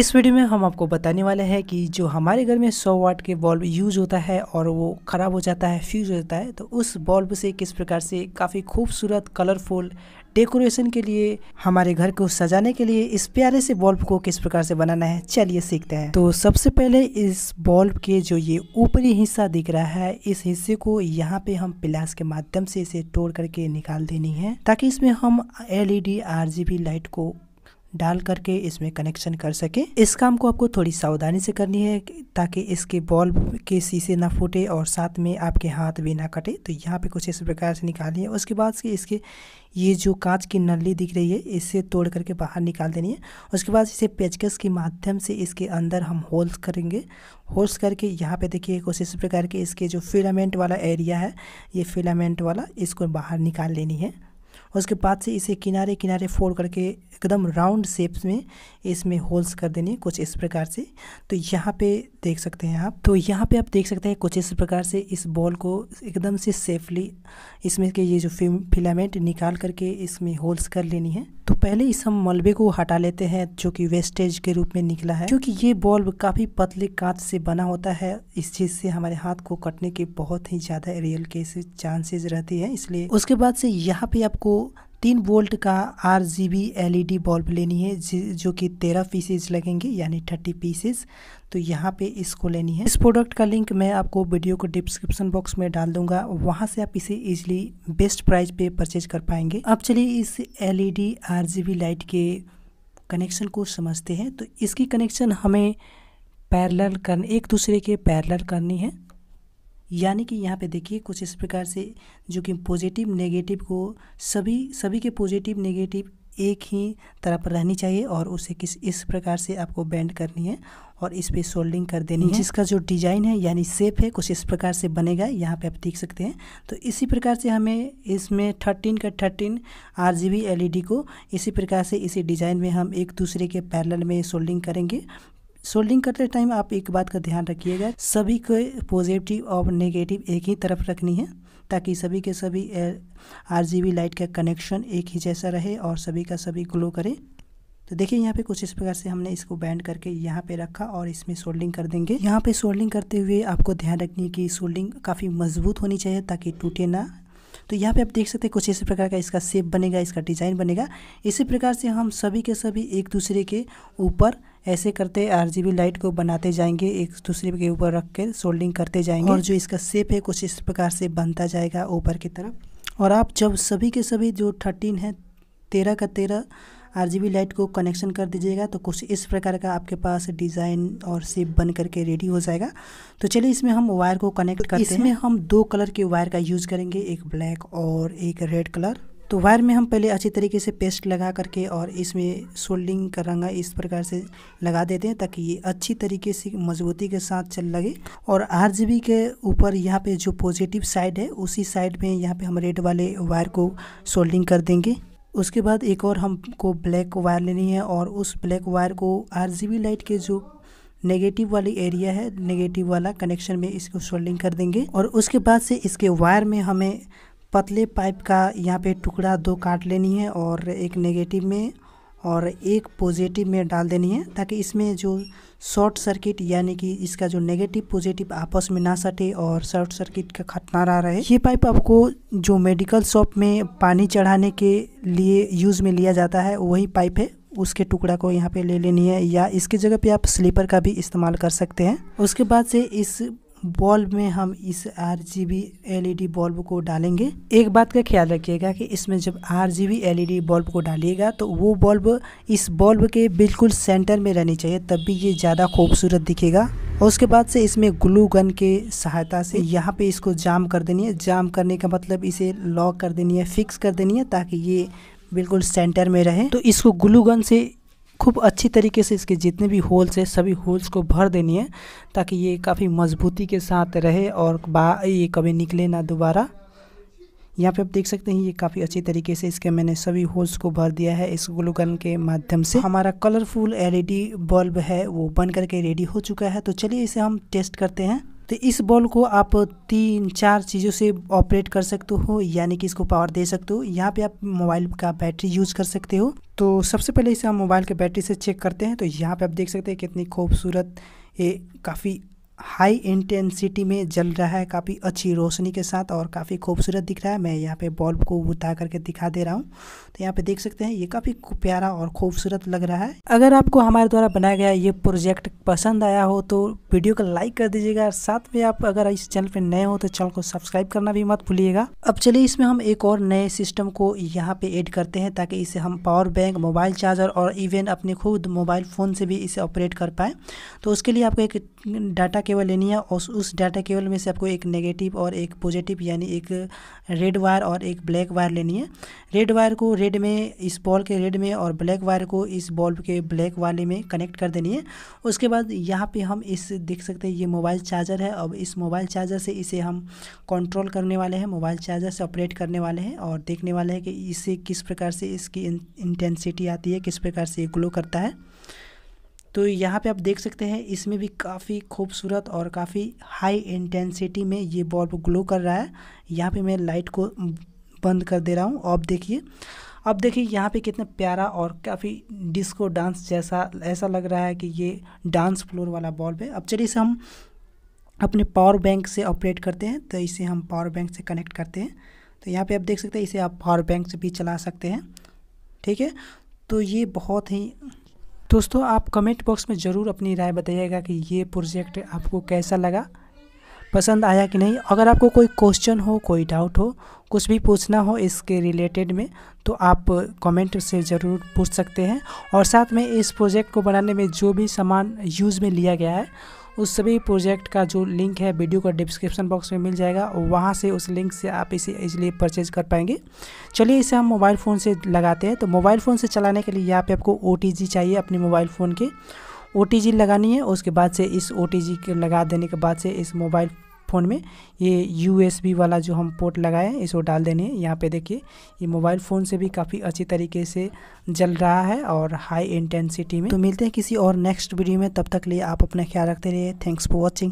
इस वीडियो में हम आपको बताने वाले हैं कि जो हमारे घर में 100 वाट के बल्ब यूज होता है और वो ख़राब हो जाता है फ्यूज हो जाता है तो उस बल्ब से किस प्रकार से काफ़ी खूबसूरत कलरफुल डेकोरेशन के लिए हमारे घर को सजाने के लिए इस प्यारे से बल्ब को किस प्रकार से बनाना है चलिए सीखते हैं तो सबसे पहले इस बल्ब के जो ये ऊपरी हिस्सा दिख रहा है इस हिस्से को यहाँ पे हम पिलास के माध्यम से इसे तोड़ करके निकाल देनी है ताकि इसमें हम एलईडी आरजीबी लाइट को डाल करके इसमें कनेक्शन कर सके इस काम को आपको थोड़ी सावधानी से करनी है ताकि इसके बॉल्ब के शीशे ना फूटे और साथ में आपके हाथ भी ना कटे तो यहाँ पे कुछ इस प्रकार से निकालनी है उसके बाद से इसके ये जो कांच की नली दिख रही है इसे तोड़ करके बाहर निकाल देनी है उसके बाद इसे पेचकस के माध्यम से इसके अंदर हम होल्स करेंगे होल्स करके यहाँ पे देखिए कुछ इस प्रकार के इसके जो फिलामेंट वाला एरिया है ये फिलामेंट वाला इसको बाहर निकाल लेनी है उसके बाद से इसे किनारे किनारे फोड़ करके एकदम राउंड शेप में इसमें होल्स कर देने कुछ इस प्रकार से तो यहाँ पे देख सकते हैं आप तो यहाँ पे आप देख सकते हैं कुछ इस प्रकार से इस बॉल को एकदम से सेफली इसमें के ये जो फिलामेंट निकाल करके इसमें होल्स कर लेनी है तो पहले इस हम मलबे को हटा लेते हैं जो कि वेस्टेज के रूप में निकला है क्योंकि ये बॉल्ब काफ़ी पतले कांच से बना होता है इस चीज़ से हमारे हाथ को कटने के बहुत ही ज़्यादा रियल केस चांसेस रहती है इसलिए उसके बाद से यहाँ पे आपको तीन वोल्ट का R G B L E D bulb लेनी है जो कि तेरह पीसेज लगेंगे यानी थर्टी पीसेज तो यहाँ पे इसको लेनी है इस प्रोडक्ट का लिंक मैं आपको वीडियो को डिस्क्रिप्शन बॉक्स में डाल दूंगा वहाँ से आप इसे इजीली बेस्ट प्राइस पे परचेज कर पाएंगे अब चलिए इस L E D R G B light के कनेक्शन को समझते हैं तो इसकी कनेक्शन हमें पैरलर कर एक दूसरे के पैरलर करनी है यानी कि यहाँ पे देखिए कुछ इस प्रकार से जो कि पॉजिटिव नेगेटिव को सभी सभी के पॉजिटिव नेगेटिव एक ही तरफ रहनी चाहिए और उसे किस इस प्रकार से आपको बैंड करनी है और इस पर सोल्डिंग कर देनी है जिसका जो डिजाइन है यानी सेप है कुछ इस प्रकार से बनेगा यहाँ पे आप देख सकते हैं तो इसी प्रकार से हमें इसमें थर्टीन का थर्टीन आर जी एलईडी को इसी प्रकार से इसी डिज़ाइन में हम एक दूसरे के पैरल में सोल्डिंग करेंगे सोल्डिंग करते टाइम आप एक बात का ध्यान रखिएगा सभी को पॉजिटिव और नेगेटिव एक ही तरफ रखनी है ताकि सभी के सभी आर लाइट का कनेक्शन एक ही जैसा रहे और सभी का सभी ग्लो करे तो देखिए यहाँ पे कुछ इस प्रकार से हमने इसको बैंड करके यहाँ पे रखा और इसमें सोल्डिंग कर देंगे यहाँ पे सोल्डिंग करते हुए आपको ध्यान रखनी है कि सोल्डिंग काफ़ी मजबूत होनी चाहिए ताकि टूटे ना तो यहाँ पे आप देख सकते हैं कुछ इसी प्रकार का इसका शेप बनेगा इसका डिज़ाइन बनेगा इसी प्रकार से हम सभी के सभी एक दूसरे के ऊपर ऐसे करते आरजीबी लाइट को बनाते जाएंगे एक दूसरे के ऊपर रख कर सोल्डिंग करते जाएंगे और जो इसका सेप है कुछ इस प्रकार से बनता जाएगा ऊपर की तरफ और आप जब सभी के सभी जो थर्टीन है तेरह का तेरह बी लाइट को कनेक्शन कर दीजिएगा तो कुछ इस प्रकार का आपके पास डिज़ाइन और सेप बन करके रेडी हो जाएगा तो चलिए इसमें हम वायर को कनेक्ट करते इसमें हैं इसमें हम दो कलर के वायर का यूज़ करेंगे एक ब्लैक और एक रेड कलर तो वायर में हम पहले अच्छी तरीके से पेस्ट लगा करके और इसमें सोल्डिंग रंगा इस प्रकार से लगा देते हैं ताकि ये अच्छी तरीके से मजबूती के साथ चल लगे और आर के ऊपर यहाँ पे जो पॉजिटिव साइड है उसी साइड में यहाँ पे हम रेड वाले वायर को सोल्डिंग कर देंगे उसके बाद एक और हमको ब्लैक वायर लेनी है और उस ब्लैक वायर को आर लाइट के जो नेगेटिव वाली एरिया है नेगेटिव वाला कनेक्शन में इसको सोल्डिंग कर देंगे और उसके बाद से इसके वायर में हमें पतले पाइप का यहाँ पे टुकड़ा दो काट लेनी है और एक नेगेटिव में और एक पॉजिटिव में डाल देनी है ताकि इसमें जो शॉर्ट सर्किट यानी कि इसका जो नेगेटिव पॉजिटिव आपस में ना सटे और शॉर्ट सर्किट का खतना रहा रहे ये पाइप आपको जो मेडिकल शॉप में पानी चढ़ाने के लिए यूज़ में लिया जाता है वही पाइप है उसके टुकड़ा को यहाँ पे ले लेनी है या इसकी जगह पे आप स्लीपर का भी इस्तेमाल कर सकते हैं उसके बाद से इस बल्ब में हम इस R G B L E D bulb को डालेंगे एक बात का ख्याल रखिएगा कि इसमें जब R G B L E D bulb को डालिएगा तो वो बल्ब इस बल्ब के बिल्कुल सेंटर में रहनी चाहिए तब भी ये ज़्यादा खूबसूरत दिखेगा और उसके बाद से इसमें ग्लू गन के सहायता से यहाँ पे इसको जाम कर देनी है जाम करने का मतलब इसे लॉक कर देनी है फिक्स कर देनी है ताकि ये बिल्कुल सेंटर में रहे तो इसको ग्लू गन से खूब अच्छी तरीके से इसके जितने भी होल्स है सभी होल्स को भर देनी है ताकि ये काफ़ी मजबूती के साथ रहे और बा ये कभी निकले ना दोबारा यहाँ पे आप देख सकते हैं ये काफ़ी अच्छी तरीके से इसके मैंने सभी होल्स को भर दिया है इस ग्लू गन के माध्यम से हमारा कलरफुल एलईडी बल्ब है वो बन करके रेडी हो चुका है तो चलिए इसे हम टेस्ट करते हैं तो इस बॉल को आप तीन चार चीज़ों से ऑपरेट कर सकते हो यानी कि इसको पावर दे सकते हो यहाँ पे आप मोबाइल का बैटरी यूज़ कर सकते हो तो सबसे पहले इसे हम मोबाइल के बैटरी से चेक करते हैं तो यहाँ पे आप देख सकते हैं कितनी खूबसूरत ये काफ़ी हाई इंटेंसिटी में जल रहा है काफ़ी अच्छी रोशनी के साथ और काफ़ी खूबसूरत दिख रहा है मैं यहाँ पे बल्ब को उठा करके दिखा दे रहा हूँ तो यहाँ पे देख सकते हैं ये काफ़ी प्यारा और खूबसूरत लग रहा है अगर आपको हमारे द्वारा बनाया गया ये प्रोजेक्ट पसंद आया हो तो वीडियो को लाइक कर दीजिएगा साथ में आप अगर इस चैनल पर नए हो तो चैनल को सब्सक्राइब करना भी मत भूलिएगा अब चलिए इसमें हम एक और नए सिस्टम को यहाँ पे एड करते हैं ताकि इसे हम पावर बैंक मोबाइल चार्जर और इवन अपने खुद मोबाइल फ़ोन से भी इसे ऑपरेट कर पाएँ तो उसके लिए आपको एक डाटा के केवल लेनी है और उस डाटा केवल में से आपको एक नेगेटिव और एक पॉजिटिव यानी एक रेड वायर और एक ब्लैक वायर लेनी है रेड वायर को रेड में इस बॉल के रेड में और ब्लैक वायर को इस बॉल्ब के ब्लैक वाले में कनेक्ट कर देनी है उसके बाद यहाँ पर हम इस देख सकते हैं ये मोबाइल चार्जर है अब इस मोबाइल चार्जर से इसे हम कंट्रोल करने वाले हैं मोबाइल चार्जर से ऑपरेट करने वाले हैं और देखने वाले हैं कि इसे किस प्रकार से इसकी इंटेंसिटी आती है किस प्रकार से ये ग्लो करता है तो यहाँ पे आप देख सकते हैं इसमें भी काफ़ी खूबसूरत और काफ़ी हाई इंटेंसिटी में ये बल्ब ग्लो कर रहा है यहाँ पे मैं लाइट को बंद कर दे रहा हूँ अब देखिए अब देखिए यहाँ पे कितना प्यारा और काफ़ी डिस्को डांस जैसा ऐसा लग रहा है कि ये डांस फ्लोर वाला बल्ब है अब चलिए इसे हम अपने पावर बैंक से ऑपरेट करते हैं तो इसे हम पावर बैंक से कनेक्ट करते हैं तो यहाँ पे आप देख सकते हैं इसे आप पावर बैंक से भी चला सकते हैं ठीक है तो ये बहुत ही दोस्तों आप कमेंट बॉक्स में ज़रूर अपनी राय बताइएगा कि ये प्रोजेक्ट आपको कैसा लगा पसंद आया कि नहीं अगर आपको कोई क्वेश्चन हो कोई डाउट हो कुछ भी पूछना हो इसके रिलेटेड में तो आप कमेंट से ज़रूर पूछ सकते हैं और साथ में इस प्रोजेक्ट को बनाने में जो भी सामान यूज़ में लिया गया है उस सभी प्रोजेक्ट का जो लिंक है वीडियो का डिस्क्रिप्शन बॉक्स में मिल जाएगा वहाँ से उस लिंक से आप इसे इजिली परचेज कर पाएंगे चलिए इसे हम मोबाइल फ़ोन से लगाते हैं तो मोबाइल फ़ोन से चलाने के लिए यहाँ पे आपको ओ चाहिए अपने मोबाइल फ़ोन के ओ लगानी है उसके बाद से इस ओ के लगा देने के बाद से इस मोबाइल फ़ोन में ये यू वाला जो हम पोर्ट लगाए हैं इसको डाल देने हैं यहाँ पे देखिए ये मोबाइल फ़ोन से भी काफ़ी अच्छी तरीके से जल रहा है और हाई इंटेंसिटी में तो मिलते हैं किसी और नेक्स्ट वीडियो में तब तक लिए आप अपना ख्याल रखते रहिए थैंक्स फॉर वॉचिंग